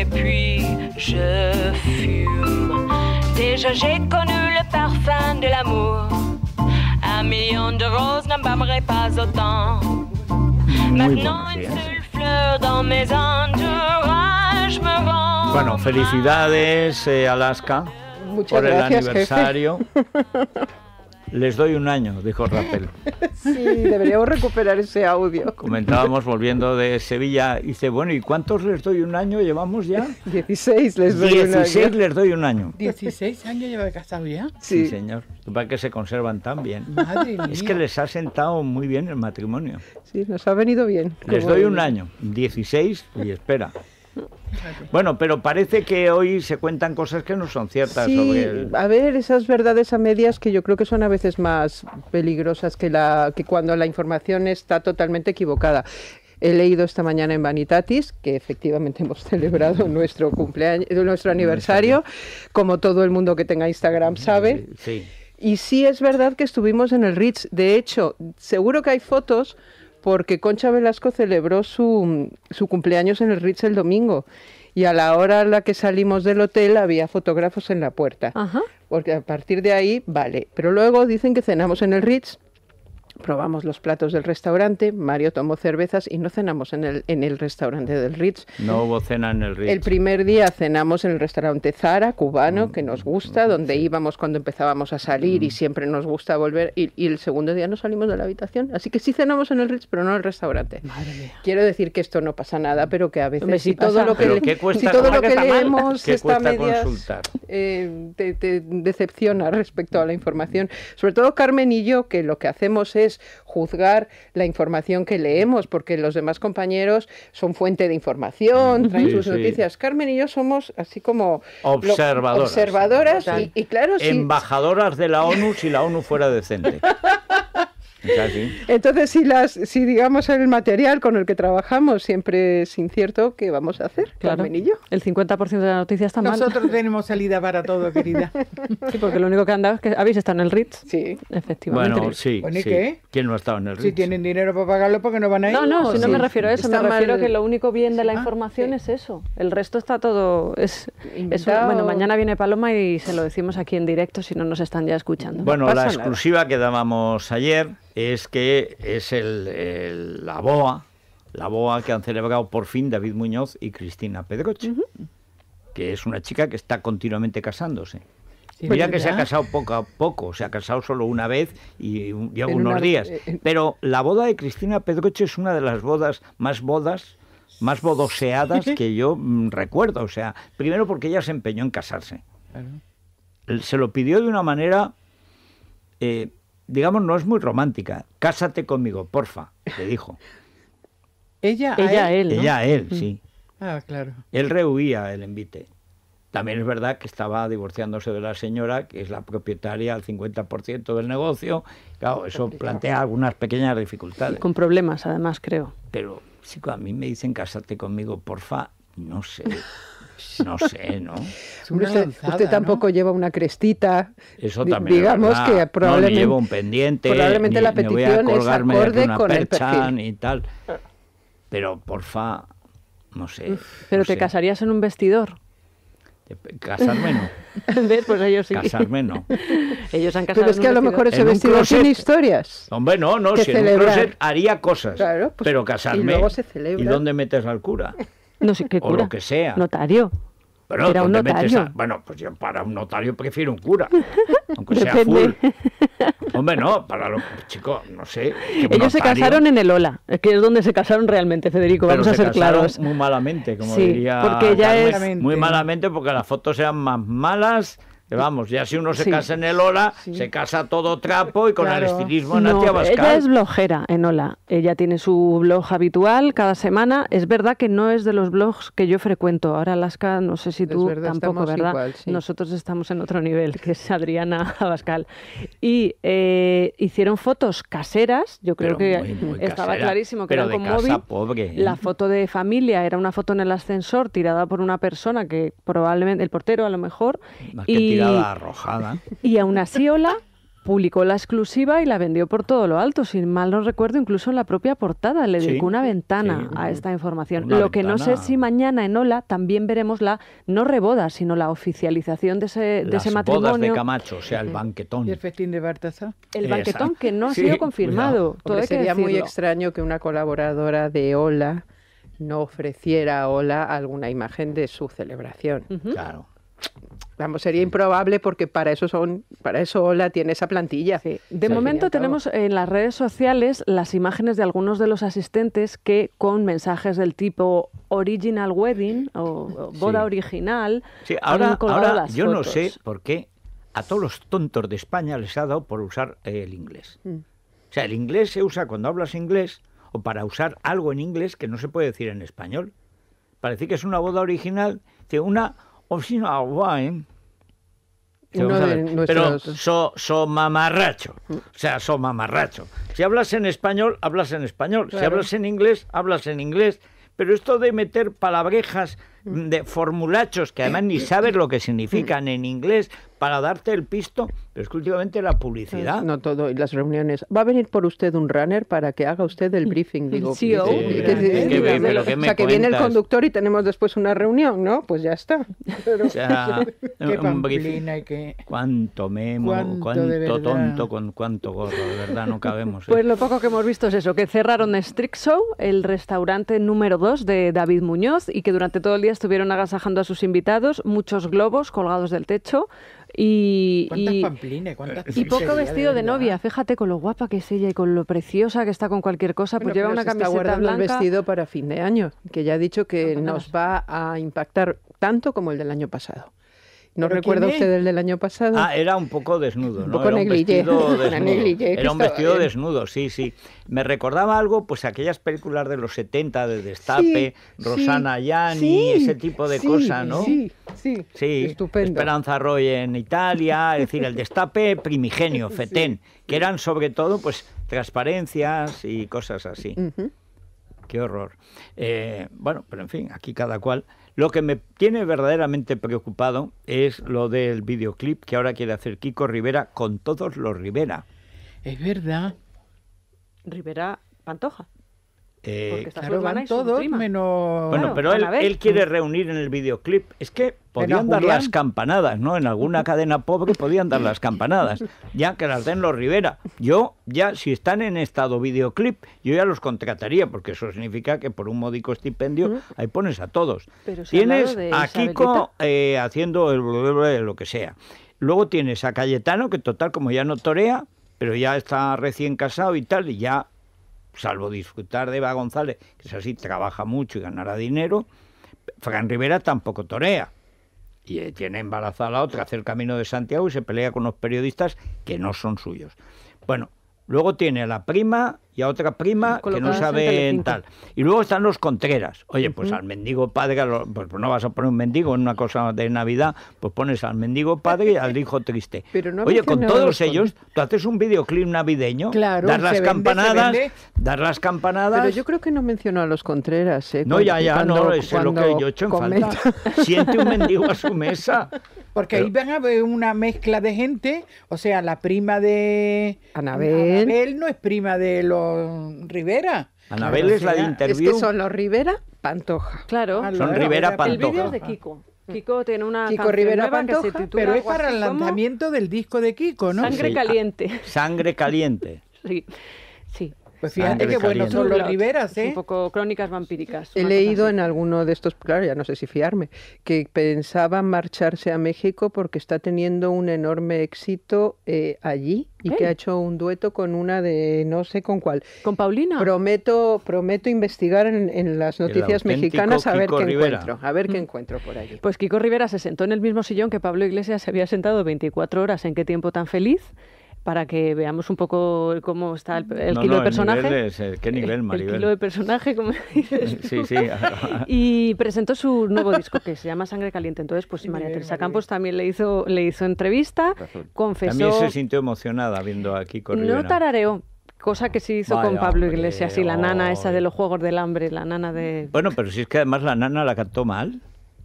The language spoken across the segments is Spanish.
et puis je fume. Déjà j'ai connu le parfum de l'amour. Un million de roses n'embaumerait pas autant. Maintenant une seule fleur dans mes entourages me rend. Bueno, felicidades eh, Alaska pour por Les doy un año, dijo Rapel. Sí, deberíamos recuperar ese audio. Comentábamos volviendo de Sevilla, dice, bueno, ¿y cuántos les doy un año llevamos ya? 16 les doy un año. 16 les doy un año. ¿16 años lleva casado ya? Sí, señor. Para que se conservan tan bien. Madre mía. Es que les ha sentado muy bien el matrimonio. Sí, nos ha venido bien. Les doy un año, 16 y espera. Bueno, pero parece que hoy se cuentan cosas que no son ciertas. a ver, esas verdades a medias que yo creo que son a veces más peligrosas que, la, que cuando la información está totalmente equivocada. He leído esta mañana en Vanitatis que efectivamente hemos celebrado nuestro cumpleaños, nuestro aniversario, como todo el mundo que tenga Instagram sabe. Y sí es verdad que estuvimos en el Ritz. De hecho, seguro que hay fotos porque Concha Velasco celebró su, su cumpleaños en el Ritz el domingo y a la hora a la que salimos del hotel había fotógrafos en la puerta. Ajá. Porque a partir de ahí, vale. Pero luego dicen que cenamos en el Ritz probamos los platos del restaurante, Mario tomó cervezas y no cenamos en el, en el restaurante del Ritz. No hubo cena en el Ritz. El primer día cenamos en el restaurante Zara, cubano, mm, que nos gusta, donde íbamos cuando empezábamos a salir y mm. siempre nos gusta volver. Y, el segundo día no salimos de la habitación. Así que sí cenamos en el Ritz, pero no en el restaurante. Quiero decir que esto no pasa nada, pero que a veces si, todo lo que, leemos está eh, te decepciona respecto a la información. Sobre todo Carmen y yo, que lo que hacemos es juzgar la información que leemos, porque los demás compañeros son fuente de información, traen sus noticias. Carmen y yo somos así como observadoras, y, claro, embajadoras de la ONU si la ONU fuera decente. Entonces, si las, si digamos el material con el que trabajamos siempre es incierto, ¿qué vamos a hacer? Claro. El 50% de la noticia está mal. Nosotros tenemos salida para todo, querida. sí, porque lo único que han dado es que habéis estado en el Ritz. Sí. Efectivamente. Bueno, sí. ¿Quién no ha estado en el Ritz? Si tienen dinero para pagarlo, porque no van a ir? No, no, si no me refiero a eso. me refiero que lo único bien de la ah, información es eso. El resto está todo... Es, bueno, mañana viene Paloma y se lo decimos aquí en directo si no nos están ya escuchando. Bueno, la exclusiva que dábamos ayer es que es el, la boa, la boa que han celebrado por fin David Muñoz y Cristina Pedroche, que es una chica que está continuamente casándose. Sí, Mira que se ha casado poco a poco, se ha casado solo una vez y, algunos días. Eh, eh. pero la boda de Cristina Pedroche es una de las bodas más bodas más bodoseadas que yo mm, recuerdo. O sea, primero porque ella se empeñó en casarse. Se lo pidió de una manera eh, digamos, no es muy romántica. Cásate conmigo, porfa, le dijo. Ella, ella él. Ella él, sí. Mm. Ah, claro. Él rehuía el envite. También es verdad que estaba divorciándose de la señora, que es la propietaria al 50% del negocio. Claro, eso plantea algunas pequeñas dificultades. con problemas, además, creo. Pero, chico, a mí me dicen cásate conmigo, porfa, no sé. No sé, ¿no? Usted, tampoco lleva una crestita. Eso también. Digamos que probablemente. No, llevo un pendiente. Probablemente la petición es acorde con el perfil. Y tal. Pero porfa, no sé. Pero te casarías en un vestidor. Casarme no. ¿Ves? Pues ellos sí. Casarme no. ellos han casado. Pero es que a lo mejor ese vestidor tiene historias. Hombre, no, no. Si celebrar. en un haría cosas. Claro, pues, pero casarme. Y luego se celebra. ¿Y dónde metes al cura? no sé qué cura. O lo que sea. Notario. Bueno, Era bueno, pues yo para un notario prefiero un cura, aunque sea full. Hombre, no, para los chicos, no sé. Ellos se casaron en el Ola, Es que es donde se casaron realmente, Federico, vamos a ser claros. Muy malamente, como diría. Porque ya es... Muy malamente, porque las fotos eran más malas Vamos, ya si uno se casa en el Ola, se casa todo trapo y con el estilismo en Ella es blogera en Ola. Ella tiene su blog habitual cada semana. Es verdad que no es de los blogs que yo frecuento. Ahora, Alaska, no sé si tú tampoco, ¿verdad? Nosotros estamos en otro nivel, que es Adriana Abascal. Y eh, hicieron fotos caseras. Yo creo que estaba clarísimo que era con móvil. ¿eh? La foto de familia era una foto en el ascensor tirada por una persona que probablemente el portero a lo mejor. y arrojada. Y aún así Ola publicó la exclusiva y la vendió por todo lo alto. Sin mal no recuerdo, incluso en la propia portada le dedicó una ventana a esta información. Lo que no sé si mañana en Ola también veremos la, no reboda, sino la oficialización de ese, matrimonio. de Camacho, o sea, el banquetón. Y el festín de El banquetón que no ha sido confirmado. Todo sería muy extraño que una colaboradora de Ola no ofreciera a Ola alguna imagen de su celebración. Claro sería improbable porque para eso son, para eso Ola tiene esa plantilla. De momento tenemos en las redes sociales las imágenes de algunos de los asistentes que con mensajes del tipo original wedding o, boda original. Sí, ahora, yo no sé por qué a todos los tontos de España les ha dado por usar el inglés. Mm. O sea, el inglés se usa cuando hablas inglés o para usar algo en inglés que no se puede decir en español. Parece que es una boda original, que una pero so, mamarracho. Mm. O sea, so mamarracho. Si hablas en español, hablas en español. Si hablas en inglés, hablas en inglés. Pero esto de meter palabrejas de formulachos que además ni sabes lo que significan en inglés para darte el pisto, pero es que últimamente la publicidad. No todo, y las reuniones. Va a venir por usted un runner para que haga usted el briefing, digo. E sí, que, o sea, que viene el conductor y tenemos después una reunión, ¿no? Pues ya está. O sea, qué pamplina Cuánto memo, cuánto, tonto, con cuánto gorro, de verdad, no cabemos. ¿eh? Pues lo poco que hemos visto es eso, que cerraron show el restaurante número 2 de David Muñoz, y que durante todo el día estuvieron agasajando a sus invitados, muchos globos colgados del techo y, y, poco vestido de, novia, fíjate con lo guapa que es ella y con lo preciosa que está con cualquier cosa, pues lleva una camiseta blanca. El vestido para fin de año, que ya ha dicho que ah, pues nos va a impactar tanto como el del año pasado. ¿No recuerda usted el del año pasado? Ah, era un poco desnudo, ¿no? Un poco era era un vestido desnudo, sí, sí. Me recordaba algo, pues aquellas películas de los 70 de Destape, Rosana sí, ese tipo de cosas, ¿no? Sí, sí, sí. Estupendo. Esperanza Roy en Italia, es decir, el Destape primigenio, fetén, que eran sobre todo, pues, transparencias y cosas así. Qué horror. Eh, bueno, pero en fin, aquí cada cual. Lo que me tiene verdaderamente preocupado es lo del videoclip que ahora quiere hacer Kiko Rivera con todos los Rivera. Es verdad. Rivera Pantoja. Eh, claro, van todos menos. Bueno, pero él, quiere reunir en el videoclip. Es que podían dar las campanadas, ¿no? En alguna cadena pobre podían dar las campanadas. Ya que las den los Rivera. Yo, ya, si están en estado videoclip, yo ya los contrataría, porque eso significa que por un módico estipendio ahí pones a todos. Pero Tienes a Kiko eh, haciendo el lo que sea. Luego tienes a Cayetano, que total, como ya no torea, pero ya está recién casado y tal, y ya salvo disfrutar de Eva González, que es así, trabaja mucho y ganará dinero, Fran Rivera tampoco torea. Y eh, tiene embarazada la otra, hace el camino de Santiago y se pelea con los periodistas que no son suyos. Bueno, luego tiene a la prima y a otra prima que no sabe en tal. Y luego están los Contreras. Oye, pues al mendigo padre, pues, pues no vas a poner un mendigo en una cosa de Navidad, pues pones al mendigo padre y al hijo triste. Oye, con todos ellos, tú haces un videoclip navideño, claro, dar las campanadas, dar las campanadas. Pero yo creo que no mencionó a los Contreras. ¿eh? No, ya, ya, no, es lo que yo he hecho en falta. Siente un mendigo a su mesa. Porque ahí van a ver una mezcla de gente, o sea, la prima de Anabel, Anabel no es prima de los Rivera. Anabel es la de interview. Es que son los Rivera Pantoja. Claro. Son Rivera, Pantoja. El vídeo de Kiko. Ah. Kiko tiene una Kiko Rivera Pantoja, pero es para el lanzamiento del disco de Kiko, ¿no? Sangre caliente. Sangre caliente. sí. Sí. Pues fíjate que bueno son los Riveras, ¿eh? Un poco crónicas vampíricas. He leído en alguno de estos, claro, ya no sé si fiarme, que pensaba marcharse a México porque está teniendo un enorme éxito eh, allí y que ha hecho un dueto con una de no sé con cuál. ¿Con Paulina? Prometo, prometo investigar en, las noticias mexicanas a ver qué encuentro, a ver qué mm. encuentro por ahí. Pues Kiko Rivera se sentó en el mismo sillón que Pablo Iglesias se había sentado 24 horas. ¿En qué tiempo tan feliz? para que veamos un poco cómo está el, kilo de personaje. nivel eh, ¿Qué nivel, Maribel? El kilo de personaje, como dices. Sí, sí. y presentó su nuevo disco que se llama Sangre Caliente. Entonces, pues María Teresa Campos también le hizo, le hizo entrevista, confesó. También se sintió emocionada viendo aquí el. No tarareó, cosa que sí hizo con Pablo Iglesias y la nana esa de los Juegos del Hambre, la nana de... Bueno, pero si es que además la nana la cantó mal.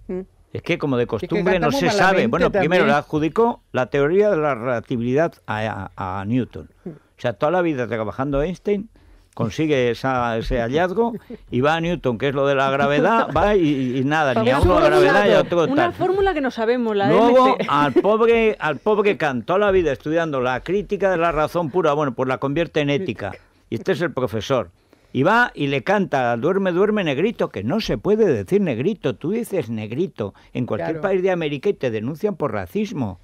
¿Mm? Es que como de costumbre no se sabe. Bueno, primero le adjudicó la teoría de la relatividad a, Newton. Mm. O sea, toda la vida trabajando Einstein consigue ese hallazgo y va a Newton, que es lo de la gravedad, va y, nada, ni a uno la gravedad y a otro tal. Una fórmula que no sabemos, la Luego, al pobre, al pobre Kant, toda la vida estudiando la crítica de la razón pura, bueno, pues la convierte en ética. Y este es el profesor. Y va y le canta, duerme, duerme, negrito, que no se puede decir negrito, tú dices negrito. En cualquier país de América y te denuncian por racismo.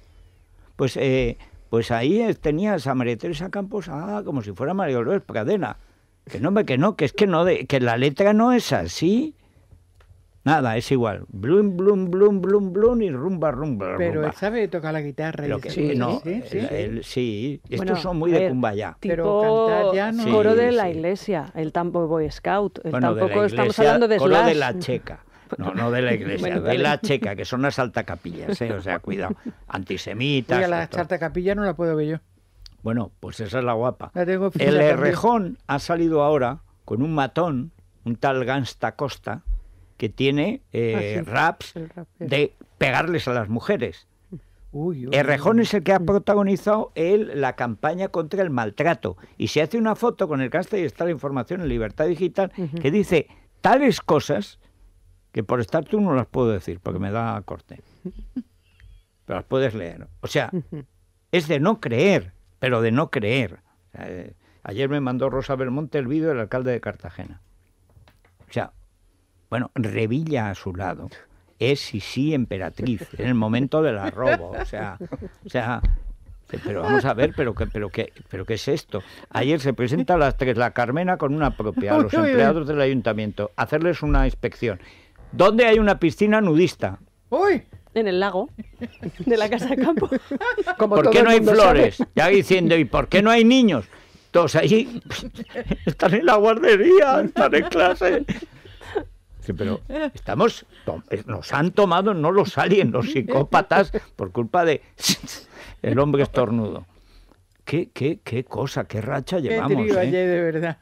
Pues, eh, pues ahí tenías a María Teresa Campos, ah, como si fuera María López Cadena. Que no, que no, que es que no, que la letra no es así. Nada, es igual. Blum, blum, blum, blum, blum y rumba, rumba. rumba Pero él sabe tocar la guitarra. Y que, sí, no, sí, sí, sí. Estos son muy de cumbaya. Pero cantar ya no. Coro de la iglesia, el tampoco Boy Scout. tampoco estamos hablando de Coro de la checa. No, no de la iglesia, de la checa, que son las altacapillas, ¿eh? o sea, cuidado. Antisemitas. Oiga, la altacapilla no la puedo ver yo. Bueno, pues esa es la guapa. La tengo el Rejón ha salido ahora con un matón, un tal Gansta Costa, que tiene eh, ah, raps de pegarles a las mujeres. Uy, es el que ha protagonizado él la campaña contra el maltrato y se hace una foto con el casta y está la información en Libertad Digital que dice tales cosas que por estar tú no las puedo decir porque me da corte. Pero las puedes leer. O sea, es de no creer, pero de no creer. Eh, ayer me mandó Rosa Belmonte el vídeo del alcalde de Cartagena. O sea, bueno, Revilla a su lado es sí emperatriz en el momento del arrobo, o sea, o sea, pero vamos a ver, pero qué, pero qué, pero qué es esto. Ayer se presenta a las tres la Carmena con una propia a los empleados del ayuntamiento, hacerles una inspección. ¿Dónde hay una piscina nudista? Uy. En el lago de la casa de campo. ¿Por qué no hay flores? Ya diciendo, ¿y por qué no hay niños? Todos allí están en la guardería, están en clase pero estamos, eh, nos han tomado, no los salen los psicópatas, por culpa de el hombre estornudo. Qué, qué, cosa, qué racha llevamos. ¿eh?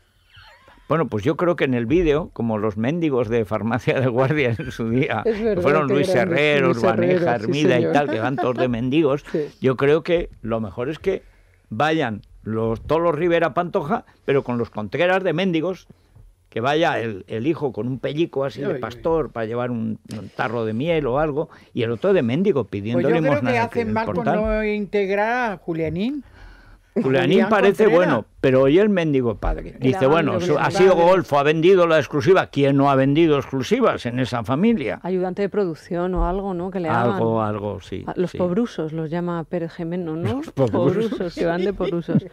Bueno, pues yo creo que en el vídeo, como los mendigos de farmacia de guardia en su día, fueron Luis Herrero, Urbaneja, Hermida y tal, que van todos de mendigos, yo creo que lo mejor es que vayan los, todos los Rivera Pantoja, pero con los Contreras de mendigos que vaya el, hijo con un pellico así de pastor para llevar un, tarro de miel o algo, y el otro de mendigo pidiendo pues hacen mal no integrar a Julianín Julianín parece bueno, pero hoy el mendigo padre. Dice, bueno, ha sido Golfo, ha vendido la exclusiva. ¿Quién no ha vendido exclusivas en esa familia? Ayudante de producción o algo, ¿no? Que le algo, algo, sí. Los pobrusos los llama Pérez Gemeno, ¿no? Los pobrusos. que van de pobrusos.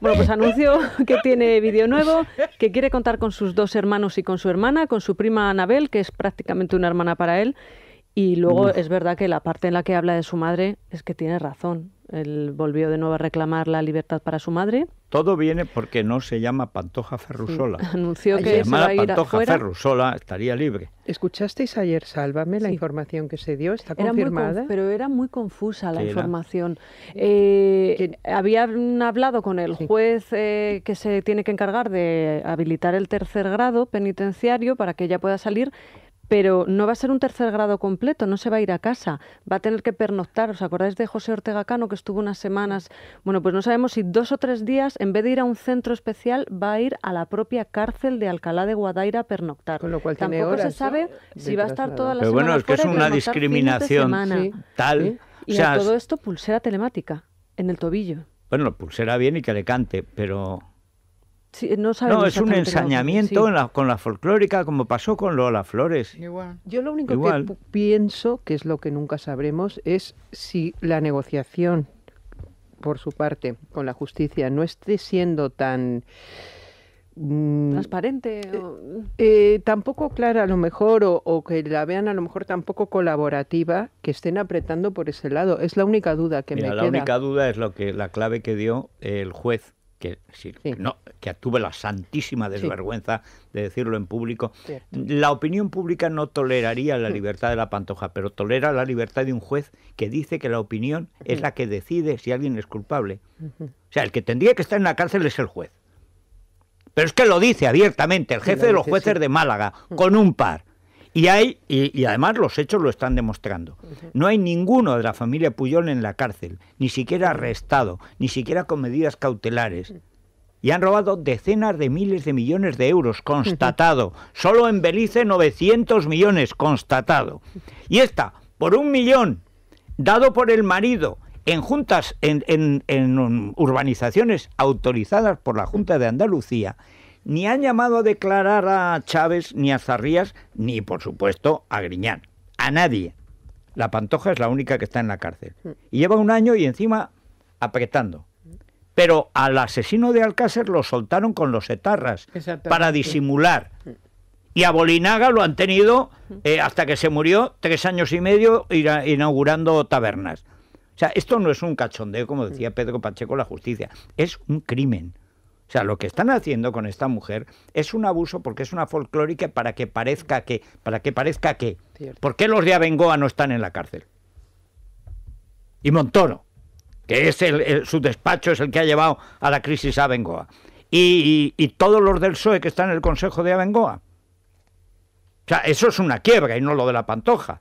Bueno, pues anuncio que tiene vídeo nuevo, que quiere contar con sus dos hermanos y con su hermana, con su prima Anabel, que es prácticamente una hermana para él. Y luego es verdad que la parte en la que habla de su madre es que tiene razón. Él volvió de nuevo a reclamar la libertad para su madre. Todo viene porque no se llama Pantoja Ferrusola. Anunció que se llamara Pantoja Ferrusola estaría libre. ¿Escuchasteis ayer, Sálvame, la información que se dio? ¿Está confirmada? pero era muy confusa la información. Eh, habían hablado con el juez eh, que se tiene que encargar de habilitar el tercer grado penitenciario para que ella pueda salir pero no va a ser un tercer grado completo, no se va a ir a casa, va a tener que pernoctar. ¿Os acordáis de José Ortega Cano que estuvo unas semanas? Bueno, pues no sabemos si dos o tres días, en vez de ir a un centro especial, va a ir a la propia cárcel de Alcalá de Guadaira a pernoctar. Con lo cual Tampoco se sabe si va a estar toda la semana. Pero bueno, es que es una discriminación tal. Y todo esto, pulsera telemática en el tobillo. Bueno, pulsera bien y que le cante, pero no, es un ensañamiento con la folclórica, como pasó con Lola Flores. Yo lo único que pienso, que es lo que nunca sabremos, es si la negociación, por su parte, con la justicia no esté siendo tan mm, transparente eh, eh, tampoco clara a lo mejor o, que la vean a lo mejor tampoco colaborativa que estén apretando por ese lado es la única duda que me queda la única duda es lo que la clave que dio el juez que, no, que tuve la santísima desvergüenza de decirlo en público. La opinión pública no toleraría la mm. libertad de la pantoja, pero tolera la libertad de un juez que dice que la opinión es mm. la que decide si alguien es culpable. O sea, el que tendría que estar en la cárcel es el juez. Pero es que lo dice abiertamente el jefe de los jueces de Málaga, mm. con un par. Y, hay, y, además los hechos lo están demostrando. No hay ninguno de la familia Puyol en la cárcel, ni siquiera arrestado, ni siquiera con medidas cautelares. Y han robado decenas de miles de millones de euros, constatado. Solo en Belice 900 millones, constatado. Y esta, por un millón, dado por el marido, en juntas, en urbanizaciones autorizadas por la Junta de Andalucía, ni han llamado a declarar a Chávez, ni a Zarrías, ni por supuesto a Griñán. A nadie. La Pantoja es la única que está en la cárcel. Mm. Y lleva un año y encima apretando. Pero al asesino de Alcácer lo soltaron con los etarras para disimular. Mm. Y a Bolinaga lo han tenido mm. eh, hasta que se murió tres años y medio inaugurando tabernas. O sea, esto no es un cachondeo, como decía Pedro Pacheco, la justicia. Es un crimen. O sea, lo que están haciendo con esta mujer es un abuso porque es una folclórica para que parezca que, para que parezca que. ¿Por qué los de Abengoa no están en la cárcel? Y Montoro, que es el, su despacho es el que ha llevado a la crisis a Abengoa. Y, todos los del PSOE que están en el Consejo de Abengoa. O sea, eso es una quiebra y no lo de la pantoja.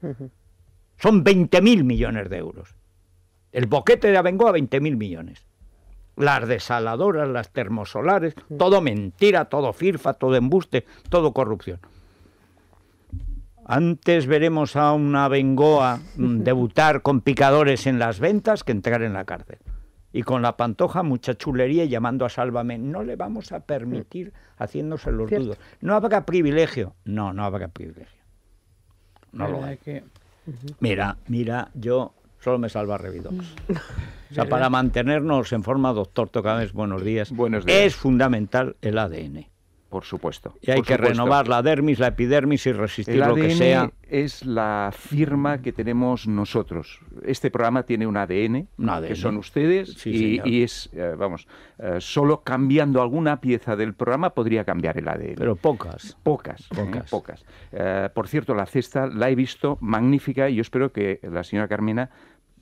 Son veinte Son 20.000 millones de euros. El boquete de Abengoa, 20.000 millones las desaladoras, las termosolares, todo mentira, todo firfa, todo embuste, todo corrupción. Antes veremos a una Bengoa mm, debutar con picadores en las ventas que entrar en la cárcel. Y con la pantoja, mucha chulería llamando a Sálvame. No le vamos a permitir haciéndose los dudos. No habrá privilegio. No, no habrá privilegio. No hay. Que... Mira, mira, yo solo me salva Revidox. Mm. O sea, para mantenernos en forma, doctor Tocames, buenos días. Buenos días. Es fundamental el ADN. Por supuesto. Y hay que renovar la dermis, la epidermis y resistir lo que sea. Es la firma que tenemos nosotros. Este programa tiene un ADN, que son ustedes, y, es, eh, vamos, eh, solo cambiando alguna pieza del programa podría cambiar el ADN. Pero pocas. Pocas, ¿eh? pocas. pocas. por cierto, la cesta la he visto magnífica y yo espero que la señora Carmena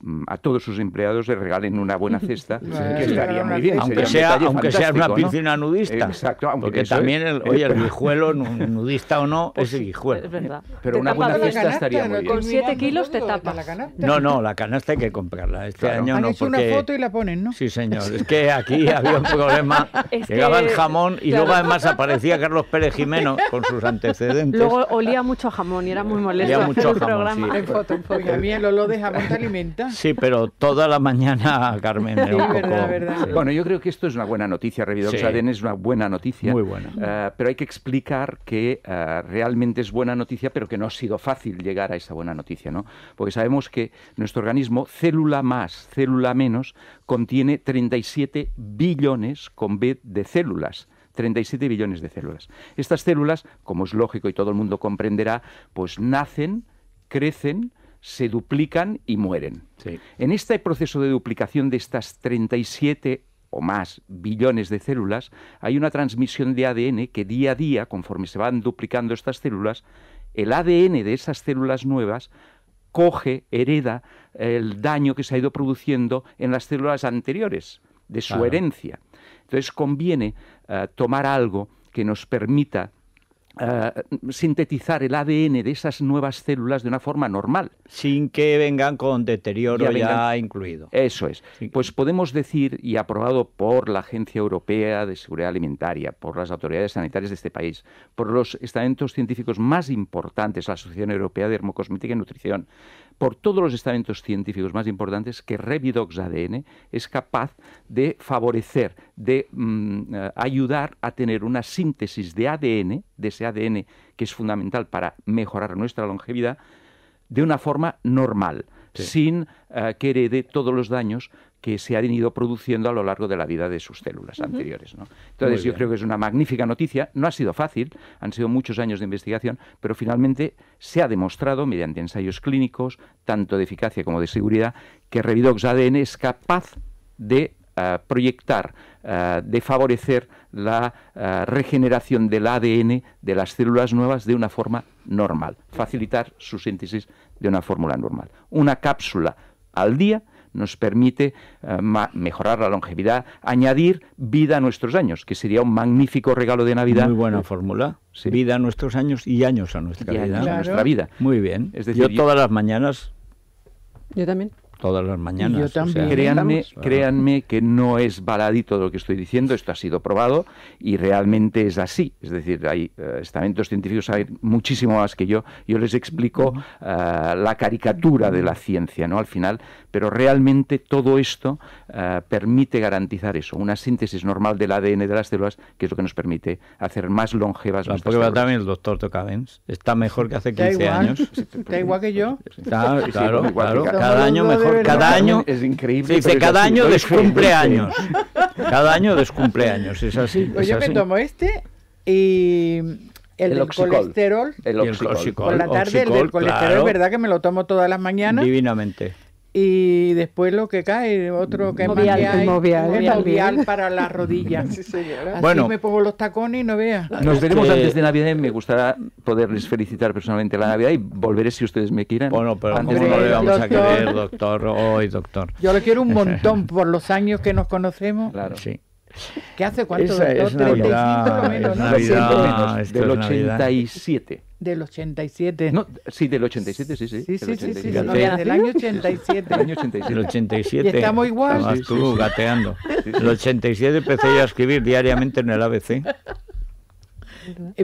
Mm, a todos sus empleados les regalen una buena cesta, que estaría muy bien. Aunque sea, aunque sea una piscina nudista. Exacto. Aunque porque también, el, eh, oye, el guijuelo, nudista o no, pues es el guijuelo. Es verdad. Pero una buena cesta estaría muy bien. Con 7 kilos te tapas. No, no, la canasta hay que comprarla. Este año no, Han porque... una foto y la ponen, ¿no? Sí, señor. Es que aquí había un problema. Es Llegaba el jamón y luego además aparecía Carlos Pérez Jimeno con sus antecedentes. Luego olía mucho a jamón y era muy molesto. Olía mucho a jamón, sí. En foto, a mí el olor de jamón te alimenta. Sí, pero toda la mañana, Carmen. Bueno, yo creo que esto es una buena noticia. Revidox es una buena noticia. Muy buena. Eh, pero hay que explicar que eh, realmente es buena noticia, pero que no ha sido fácil llegar a esa buena noticia, ¿no? Porque sabemos que nuestro organismo, célula más, célula menos, contiene 37 billones con B de células. 37 billones de células. Estas células, como es lógico y todo el mundo comprenderá, pues nacen, crecen, se duplican y mueren. En este proceso de duplicación de estas 37 o más billones de células, hay una transmisión de ADN que día a día, conforme se van duplicando estas células, el ADN de esas células nuevas coge, hereda el daño que se ha ido produciendo en las células anteriores, de su herencia. Entonces conviene eh, tomar algo que nos permita eh, sintetizar el ADN de esas nuevas células de una forma normal. Sin que vengan con deterioro ya, incluido. Eso es. Pues podemos decir, y aprobado por la Agencia Europea de Seguridad Alimentaria, por las autoridades sanitarias de este país, por los estamentos científicos más importantes, la Asociación Europea de Hermocosmética y Nutrición, por todos los estamentos científicos más importantes que Revidox ADN es capaz de favorecer, de mm, eh, ayudar a tener una síntesis de ADN, de ese ADN que es fundamental para mejorar nuestra longevidad, de una forma normal, sin eh, que herede todos los daños que se han ido produciendo a lo largo de la vida de sus células anteriores. Entonces yo creo que es una magnífica noticia, no ha sido fácil, han sido muchos años de investigación, pero finalmente se ha demostrado mediante ensayos clínicos, tanto de eficacia como de seguridad, que Revidox ADN es capaz de eh, proyectar, eh, de favorecer la eh, regeneración del ADN de las células nuevas de una forma normal, facilitar su síntesis de una fórmula normal. Una cápsula al día nos permite eh, mejorar la longevidad, añadir vida a nuestros años, que sería un magnífico regalo de Navidad. Muy buena fórmula. Vida a nuestros años y años a nuestra vida. nuestra vida. Muy bien. Es decir, yo todas las mañanas yo también todas las mañanas. Yo créanme, créanme que no es baladito lo que estoy diciendo, esto ha sido probado y realmente es así. Es decir, hay eh, estamentos científicos, saben muchísimo más que yo. Yo les explico eh, la caricatura de la ciencia, ¿no? Al final, pero realmente todo esto eh, permite garantizar eso, una síntesis normal del ADN de las células, que es lo que nos permite hacer más longevas la prueba también el doctor Tocavens está mejor que hace 15 años. Está igual que yo. claro. Cada año mejor cada año es increíble. cada año descumple años. Cada año descumple años, es así. Pues yo me tomo este y el, colesterol. El, la tarde el colesterol, ¿verdad? Que me lo tomo todas las mañanas. Divinamente y después lo que cae, otro que es más movial, movial, para las rodillas. sí, señora. Así me pongo los tacones y no vea. Nos este veremos antes de Navidad y me gustaría poderles felicitar personalmente la Navidad y volveré si ustedes me quieren Bueno, pero no le vamos a querer, doctor, hoy, doctor. Yo le quiero un montón por los años que nos conocemos. Claro. ¿Qué hace cuánto? doctor? Es Navidad, menos, es ¿no? Navidad, del 87. Del 87. sí, del 87, sí, sí. Sí, sí, sí, del año 87. Del año 87. El 87. Y estamos igual. Estabas tú gateando. El 87 empecé yo a escribir diariamente en el ABC. En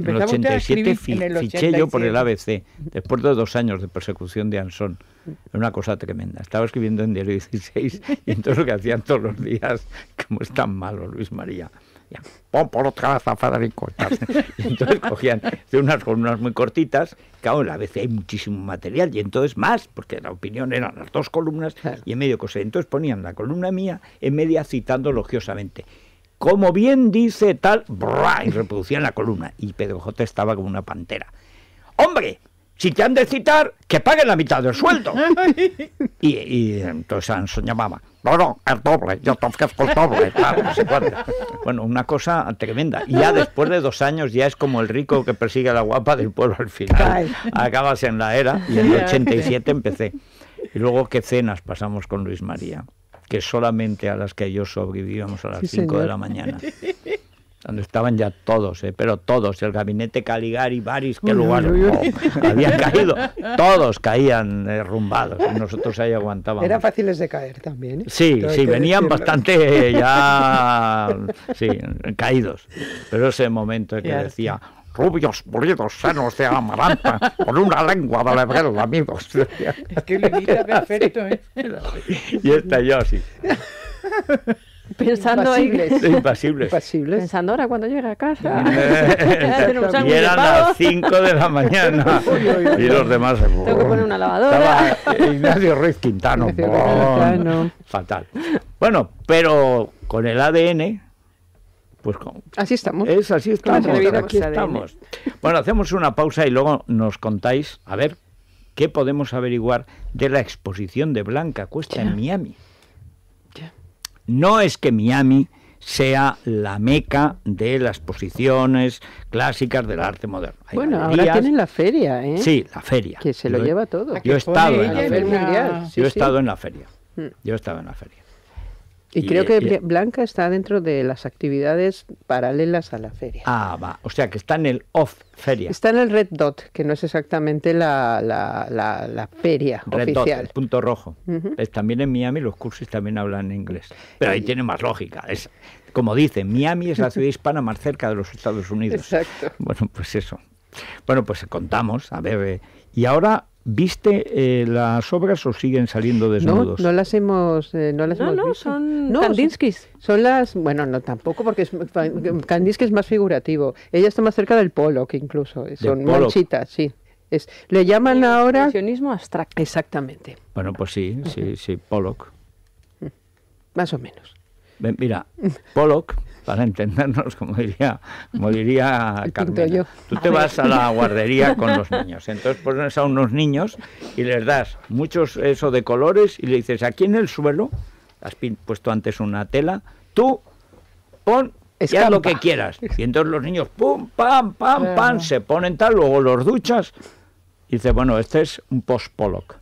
el 87 fiché yo por el ABC, después de dos años de persecución de Ansón. Era una cosa tremenda. Estaba escribiendo en Diario 16 y entonces lo que hacían todos los días, como es tan malo Luis María, pon por otra zafada bien corta. entonces cogían de unas columnas muy cortitas, claro, en la vez hay muchísimo material, y entonces más, porque la opinión eran las dos columnas y en medio cosa. Entonces ponían la columna mía en media citando logiosamente. Como bien dice tal, y reproducían la columna. Y Pedro J estaba como una pantera. ¡Hombre! si te han de citar, que paguen la mitad del sueldo. Y, entonces se llamaba, no, no, el doble, yo te ofrezco el doble. Claro, bueno, una cosa tremenda. Y ya después de dos años ya es como el rico que persigue a la guapa del pueblo al final. Acabas en la era y en el 87 empecé. Y luego qué cenas pasamos con Luis María, que solamente a las que yo sobrevivíamos a las 5 de la mañana. ...donde estaban ya todos, eh, pero todos, el gabinete Caligari, Baris, qué lugar oh, habían caído, todos caían derrumbados, eh, nosotros ahí aguantábamos. Eran fáciles de caer también. ¿eh? Sí, sí, venían bastante ya caídos, pero ese momento que decía, rubios, moridos, sanos de amaranta, con una lengua de lebrel, amigos. Es que lo perfecto, Y esta yo así... Pensando impasibles. Pensando ahora cuando llega a casa. Eh, eh, y eran las 5 de la mañana. y los demás. Tengo que poner una lavadora. Eh, Ignacio Ruiz Quintano. Fatal. Bueno, pero con el ADN pues así estamos. Es así estamos. Bueno, hacemos una pausa y luego nos contáis a ver qué podemos averiguar de la exposición de Blanca Cuesta en Miami. No es que Miami sea la meca de las posiciones clásicas del arte moderno. bueno, ahora tienen la feria, ¿eh? Sí, la feria. Que se lo lleva todo. Yo he estado en la feria. Yo he estado en la feria. Yo he estado en la feria. Y, creo que Blanca está dentro de las actividades paralelas a la feria. Ah, va. O sea, que está en el off feria. Está en el Red Dot, que no es exactamente la, la, la, feria Red Dot, punto rojo. también en Miami los cursos también hablan inglés. Pero ahí tiene más lógica. Es, como dice, Miami es la ciudad hispana más cerca de los Estados Unidos. Exacto. Bueno, pues eso. Bueno, pues contamos. A ver, eh, y ahora ¿Viste eh, las obras o siguen saliendo desnudos? No, no las hemos, eh, no no, Son no, Son las, bueno, no tampoco, porque Kandinsky es más figurativo. Ella está más cerca del Pollock, incluso eh, son manchitas, sí. Es, le llaman ahora... Impresionismo abstracto. Exactamente. Bueno, pues sí, sí, sí, Pollock. Más o menos. Mira, Pollock para entendernos, como diría, como diría Carmen. Tú te vas a la guardería con los niños, entonces pones a unos niños y les das muchos eso de colores y le dices, aquí en el suelo, has puesto antes una tela, tú pon lo que quieras. Y entonces los niños, pum, pam, pam, pam, se ponen tal, luego los duchas. Y dice, bueno, este es un post pollock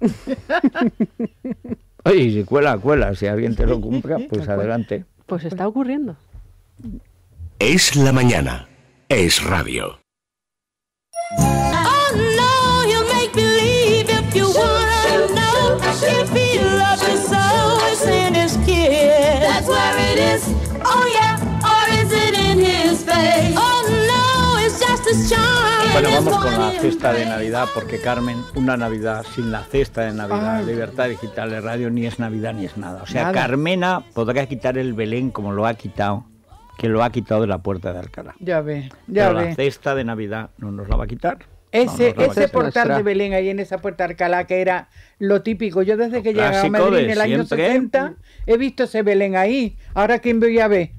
Oye, si cuela, cuela, si alguien te lo cumple, pues adelante. Pues está ocurriendo. Es la mañana. Es radio. Bueno, vamos con la cesta de Navidad, porque Carmen, una Navidad sin la cesta de Navidad, ah. Libertad Digital de Radio, ni es Navidad ni es nada. O sea, Carmena podrá quitar el Belén como lo ha quitado, que lo ha quitado de la puerta de Alcalá. Ya ve, ya Pero ve. La cesta de Navidad no nos la va a quitar. Ese, ese portal de Belén ahí en esa puerta de Alcalá que era lo típico. Yo desde que llegué a Madrid en el año 70 he visto ese Belén ahí. Ahora quién voy a ver.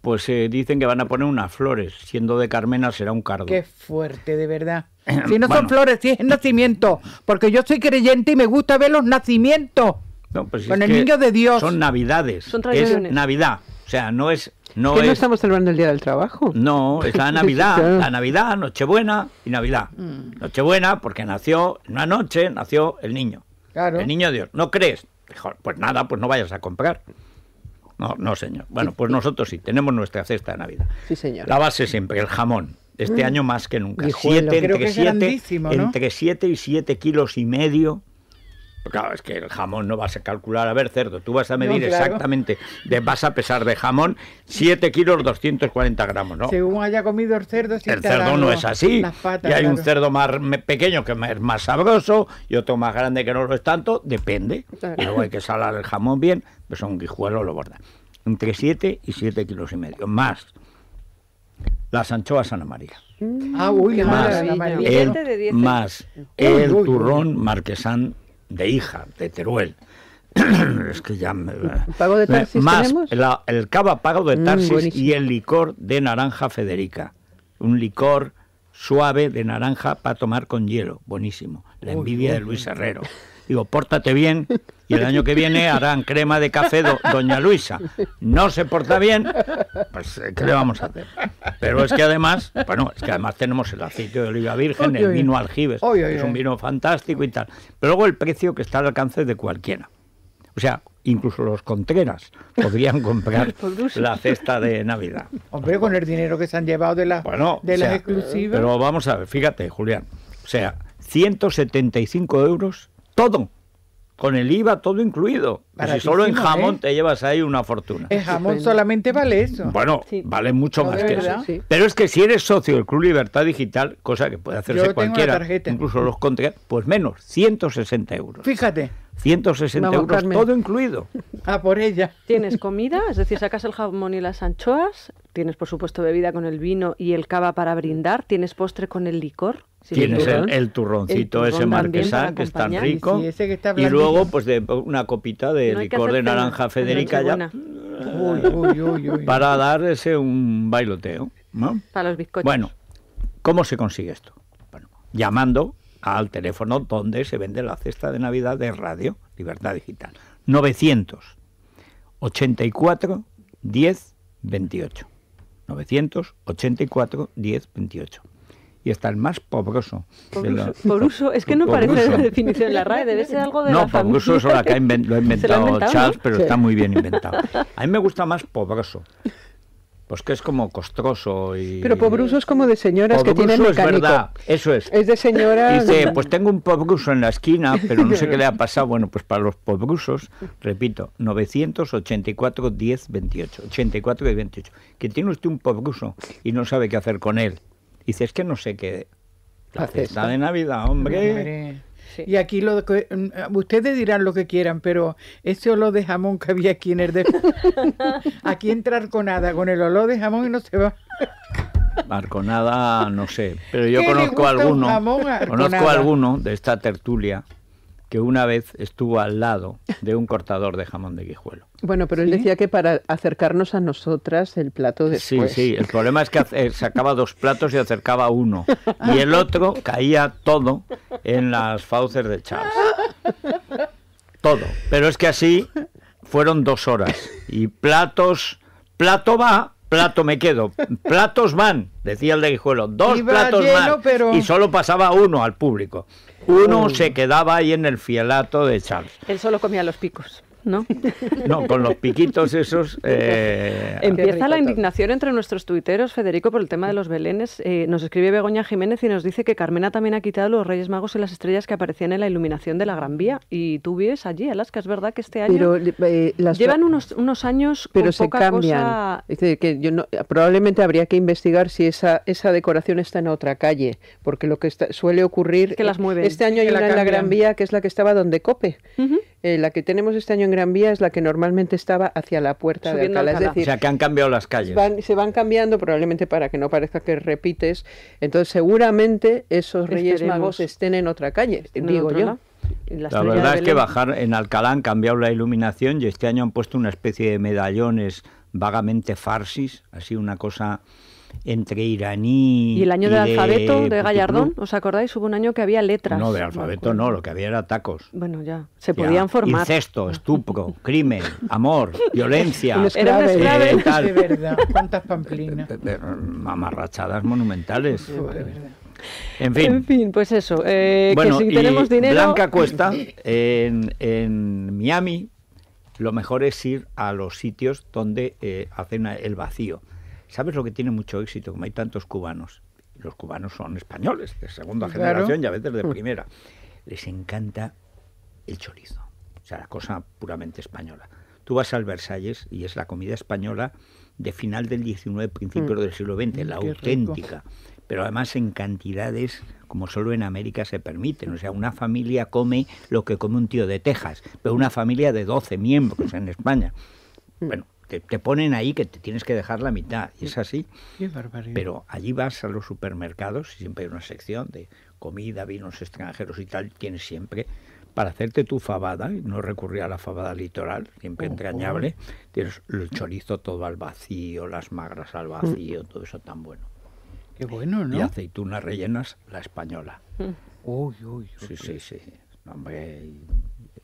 Pues eh, dicen que van a poner unas flores. Siendo de Carmena será un cardo. Qué fuerte, de verdad. Si no son flores, si es nacimiento. Porque yo soy creyente y me gusta ver los nacimientos. No, pues Con el niño de Dios. Son navidades. Son tradiciones. Es Navidad. O sea, no es... No ¿Que no estamos celebrando el Día del Trabajo? No, es la Navidad, la Navidad, Nochebuena y Navidad. Mm. Nochebuena porque nació, una noche nació el niño. Claro. El niño Dios. ¿No crees? Pues nada, pues no vayas a comprar. No, no, señor. Bueno, pues nosotros sí, tenemos nuestra cesta de Navidad. Sí, señor. La base siempre, el jamón. Este mm. año más que nunca. Siete, entre, siete, entre siete y siete kilos y medio Claro, es que el jamón no vas a calcular, a ver, cerdo, tú vas a medir exactamente, vas a pesar de jamón 7 kilos 240 gramos, ¿no? Según haya comido el cerdo, El cerdo no es así. y hay un cerdo más pequeño que es más sabroso y otro más grande que no lo es tanto, depende. luego hay que salar el jamón bien, pues un guijuelo lo borda. Entre 7 y 7 kilos y medio, más las anchoas san María. Ah, uy, más, el, más el turrón marquesán de hija, de Teruel. es que ya me, ¿Pago de me, más el cava pago de mm, Tarsis y el licor de naranja Federica. Un licor suave de naranja para tomar con hielo. Buenísimo. La envidia de Luis Herrero. Digo, pórtate bien y el año que viene harán crema de café Doña Luisa. No se porta bien, pues eh, ¿qué le vamos a hacer? Pero es que además, bueno, es que además tenemos el aceite de oliva virgen, el vino aljibes, es un vino fantástico y tal. Pero luego el precio que está al alcance de cualquiera. O sea, incluso los Contreras podrían comprar la cesta de Navidad. Hombre, con el dinero que se han llevado de, la, de las exclusivas. Pero vamos a ver, fíjate, Julián. O sea, 175 euros todo. Con el IVA todo incluido. Si solo en ¿eh? jamón te llevas ahí una fortuna. En jamón solamente vale eso. Bueno, vale mucho más que eso. Pero es que si eres socio del Club Libertad Digital, cosa que puede hacerse cualquiera, incluso los contra, pues menos, 160 euros. Fíjate. 160 euros, todo incluido. Ah, por ella. Tienes comida, es decir, sacas el jamón y las anchoas, tienes por supuesto bebida con el vino y el cava para brindar, tienes postre con el licor, Tienes el, turroncito ese marquesa que es tan rico y luego pues de una copita de licor de naranja Federica ya para dar ese un bailoteo. Para los bizcochos. Bueno, ¿cómo se consigue esto? Bueno, llamando al teléfono donde se vende la cesta de Navidad de Radio Libertad Digital. 900 84 10 28. 984 10 28 y está el más pobroso. Pobruso, uso es que no parece la definición de la RAE, debe ser algo de no, pobruso es lo que ha inventado, Charles, pero está muy bien inventado. A mí me gusta más pobroso. Pues que es como costroso y... Pero pobruso es como de señoras que tienen mecánico. es verdad, eso es. Es de señoras... Dice, pues tengo un pobruso en la esquina, pero no sé qué le ha pasado. Bueno, pues para los pobrusos, repito, 984 10 28, 84 y 28. Que tiene usted un pobruso y no sabe qué hacer con él dice, es que no sé qué. La, cesta. de Navidad, hombre. Y aquí lo mm, ah, ustedes dirán lo que quieran, pero ese olor de jamón que había aquí en el de... aquí entrar con nada, con el olor de jamón y no se va. Arconada, no sé, pero yo conozco alguno, conozco alguno de esta tertulia que una vez estuvo al lado de un cortador de jamón de guijuelo. Bueno, pero él decía que para acercarnos a nosotras el plato después. Sí, sí, el problema es que eh, sacaba dos platos y acercaba uno. Y el otro caía todo en las fauces de Charles. Todo. Pero es que así fueron dos horas. Y platos, plato va, plato me quedo. Platos van, decía el de Guijuelo. Dos platos van. Y solo pasaba uno al público. Uno mm. se quedaba ahí en el fielato de Charles. Él solo comía los picos. ¿no? No, con los piquitos esos. Eh, Empieza la indignación entre nuestros tuiteros, Federico, por el tema de los belenes. Eh, nos escribe Begoña Jiménez y nos dice que Carmena también ha quitado los Reyes Magos y las estrellas que aparecían en la iluminación de la Gran Vía. Y tú vives allí, Alaska. Es verdad que este año. Eh, llevan unos, unos años. Pero se poca que yo probablemente habría que investigar si esa, esa decoración está en otra calle, porque lo que suele ocurrir. Es que las mueven. Este año hay en la Gran Vía que es la que estaba donde Cope. la que tenemos este año en Gran Vía es la que normalmente estaba hacia la puerta de Alcalá. o sea, que han cambiado las calles. se van cambiando probablemente para que no parezca que repites. Entonces, seguramente esos Reyes Magos estén en otra calle, digo yo. La, la verdad es que bajar en Alcalá han cambiado la iluminación y este año han puesto una especie de medallones vagamente farsis, así una cosa entre iraní. ¿Y el año del alfabeto de Gallardón? ¿Os acordáis? Hubo un año que había letras. No, de alfabeto no, lo que había era tacos. Bueno, ya. Se podían formar. Incesto, estupro, crimen, amor, violencia. Era una esclave. de verdad, cuántas pamplinas. Eh, eh, mamarrachadas monumentales. en fin. En fin, pues eso. Eh, bueno, si tenemos dinero. Blanca Cuesta, en, Miami, lo mejor es ir a los sitios donde eh, hacen el vacío ¿Sabes lo que tiene mucho éxito? Como hay tantos cubanos, los cubanos son españoles, de segunda generación y a veces de primera, les encanta el chorizo, o sea, la cosa puramente española. Tú vas al Versalles y es la comida española de final del XIX, principio mm. del siglo XX, mm, la auténtica. Pero además en cantidades como solo en América se permiten. O sea, una familia come lo que come un tío de Texas, pero una familia de 12 miembros en España. Mm. Bueno, te, ponen ahí que te tienes que dejar la mitad, y es así. Qué barbaridad. Pero allí vas a los supermercados y siempre hay una sección de comida, vinos extranjeros y tal, tienes siempre para hacerte tu fabada, no recurría a la fabada litoral, siempre entrañable, tienes el chorizo todo al vacío, las magras al mm. vacío, todo eso tan bueno. Qué bueno, ¿no? Y aceitunas rellenas, la española. Mm. Uy, uy, uy. Sí, sí, sí. Hombre,